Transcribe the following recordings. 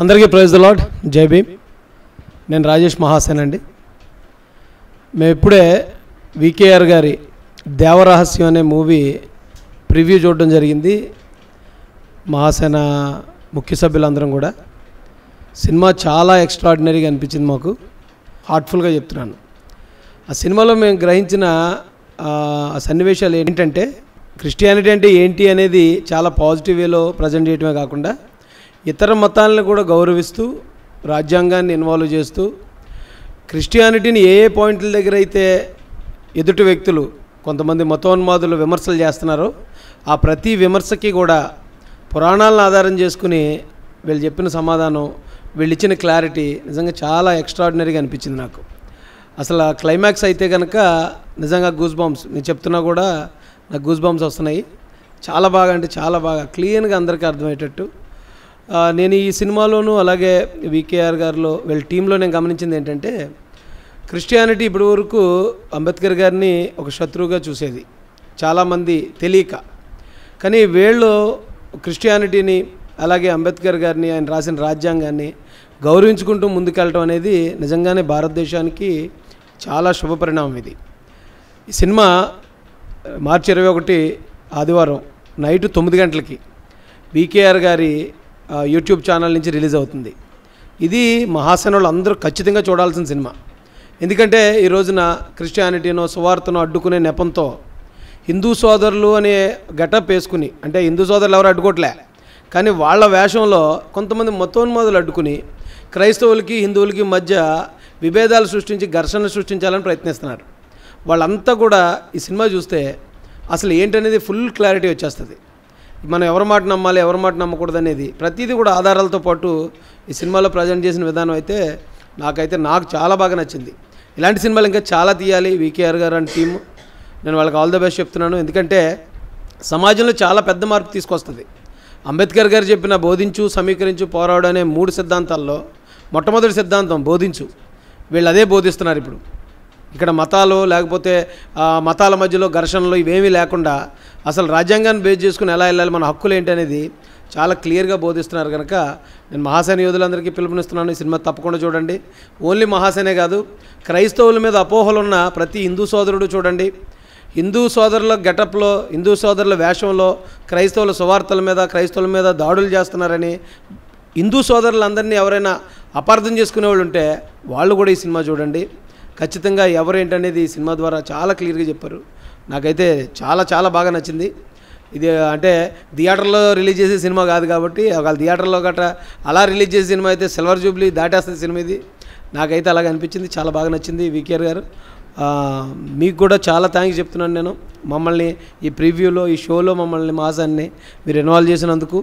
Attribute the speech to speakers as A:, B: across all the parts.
A: అందరికీ praise lord జై భీమ్ నేను రాజేష్ మహాసేన్ అండి మేము ఇప్పుడే వికేఆర్ గారి దేవరహస్యం అనే మూవీ ప్రివ్యూ చూడడం జరిగింది మహాసేన ముఖ్య సభ్యులందరం కూడా సినిమా చాలా ఎక్స్ట్రాడినరీగా అనిపించింది మాకు హార్ట్ఫుల్గా చెప్తున్నాను ఆ సినిమాలో మేము గ్రహించిన సన్నివేశాలు ఏంటంటే క్రిస్టియానిటీ అంటే ఏంటి అనేది చాలా పాజిటివ్ వేలో ప్రజెంట్ చేయడమే కాకుండా ఇతర మతాలను కూడా గౌరవిస్తూ రాజ్యంగాన్ని ఇన్వాల్వ చేస్తూ క్రిస్టియానిటీని ఏ ఏ పాయింట్ల దగ్గర అయితే ఎదుట వ్యక్తులు కొంతమంది మతౌనమాదుల విమర్శలు చేస్తున్నారు ఆ ప్రతి విమర్శకి కూడా పురాణాలన ఆధారం చేసుకుని వీళ్ళు చెప్పిన సమాధానం వీళ్ళు ఇచ్చిన క్లారిటీ నిజంగా చాలా ఎక్స్ట్రా ordinary అనిపిస్తుంది నాకు అసలు క్లైమాక్స్ అయితే గనుక నిజంగా గూస్ బంబ్స్ నేను చెప్తున్నా కూడా నాకు గూస్ బంబ్స్ వస్తున్నాయి చాలా బాగా అంటే చాలా బాగా క్లియన్ గా అందరికీ అర్థమైనట్టు నేను ఈ సినిమాలోనూ అలాగే వికేఆర్ గారిలో వీళ్ళ టీంలో నేను గమనించింది ఏంటంటే క్రిస్టియానిటీ ఇప్పటి వరకు అంబేద్కర్ గారిని ఒక శత్రువుగా చూసేది చాలామంది తెలియక కానీ వీళ్ళు క్రిస్టియానిటీని అలాగే అంబేద్కర్ గారిని ఆయన రాసిన రాజ్యాంగాన్ని గౌరవించుకుంటూ ముందుకెళ్ళటం అనేది నిజంగానే భారతదేశానికి చాలా శుభపరిణామం ఇది ఈ సినిమా మార్చి ఇరవై ఒకటి ఆదివారం నైట్ తొమ్మిది గంటలకి వికేఆర్ గారి యూట్యూబ్ ఛానల్ నుంచి రిలీజ్ అవుతుంది ఇది మహాసేన అందరూ ఖచ్చితంగా చూడాల్సిన సినిమా ఎందుకంటే ఈ రోజున క్రిస్టియానిటీనో సువార్తనో అడ్డుకునే నెపంతో హిందూ సోదరులు అనే గెటప్ వేసుకుని అంటే హిందూ సోదరులు ఎవరు అడ్డుకోవట్లే కానీ వాళ్ళ వేషంలో కొంతమంది మతోన్మాదులు అడ్డుకుని క్రైస్తవులకి హిందువులకి మధ్య విభేదాలు సృష్టించి ఘర్షణ సృష్టించాలని ప్రయత్నిస్తున్నారు వాళ్ళంతా కూడా ఈ సినిమా చూస్తే అసలు ఏంటనేది ఫుల్ క్లారిటీ వచ్చేస్తుంది మనం ఎవరి మాట నమ్మాలి ఎవరి మాట నమ్మకూడదు అనేది ప్రతిదీ కూడా ఆధారాలతో పాటు ఈ సినిమాలో ప్రజెంట్ చేసిన విధానం అయితే నాకైతే నాకు చాలా బాగా నచ్చింది ఇలాంటి సినిమాలు ఇంకా చాలా తీయాలి వికేఆర్ గారు అని టీము నేను వాళ్ళకి ఆల్ ద బెస్ట్ చెప్తున్నాను ఎందుకంటే సమాజంలో చాలా పెద్ద మార్పు తీసుకొస్తుంది అంబేద్కర్ గారు చెప్పిన బోధించు సమీకరించు పోరాడు అనే మూడు సిద్ధాంతాల్లో మొట్టమొదటి సిద్ధాంతం బోధించు వీళ్ళు అదే బోధిస్తున్నారు ఇప్పుడు ఇక్కడ మతాలు లేకపోతే మతాల మధ్యలో ఘర్షణలు ఇవేమీ లేకుండా అసలు రాజ్యాంగాన్ని బేస్ చేసుకుని ఎలా వెళ్ళాలి మన హక్కులు ఏంటి అనేది చాలా క్లియర్గా బోధిస్తున్నారు కనుక నేను మహాసేన యోధులందరికీ పిలుపునిస్తున్నాను ఈ సినిమా తప్పకుండా చూడండి ఓన్లీ మహాసేనే కాదు క్రైస్తవుల మీద అపోహలున్న ప్రతి హిందూ సోదరుడు చూడండి హిందూ సోదరుల గెటప్లో హిందూ సోదరుల వేషంలో క్రైస్తవుల సువార్తల మీద క్రైస్తవుల మీద దాడులు చేస్తున్నారని హిందూ సోదరులందరినీ ఎవరైనా అపార్థం చేసుకునే వాళ్ళు ఉంటే వాళ్ళు కూడా ఈ సినిమా చూడండి ఖచ్చితంగా ఎవరేంటనేది సినిమా ద్వారా చాలా క్లియర్గా చెప్పారు నాకైతే చాలా చాలా బాగా నచ్చింది ఇది అంటే థియేటర్లో రిలీజ్ చేసే సినిమా కాదు కాబట్టి ఒకవేళ థియేటర్లో గట్రా అలా రిలీజ్ చేసే సినిమా అయితే సిల్వర్ జూబ్లీ దాటేస్తుంది సినిమా ఇది నాకైతే అలాగే అనిపించింది చాలా బాగా నచ్చింది వికేఆర్ గారు మీకు కూడా చాలా థ్యాంక్స్ చెప్తున్నాను నేను మమ్మల్ని ఈ ప్రివ్యూలో ఈ షోలో మమ్మల్ని మాసాన్ని మీరు ఇన్వాల్వ్ చేసినందుకు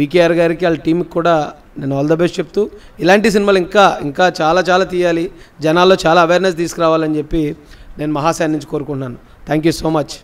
A: వికేఆర్ గారికి వాళ్ళ టీంకి కూడా నేను ఆల్ ద బెస్ట్ చెప్తూ ఇలాంటి సినిమాలు ఇంకా ఇంకా చాలా చాలా తీయాలి జనాల్లో చాలా అవేర్నెస్ తీసుకురావాలని చెప్పి నేను మహాశాన్ నుంచి కోరుకుంటున్నాను థ్యాంక్ యూ సో మచ్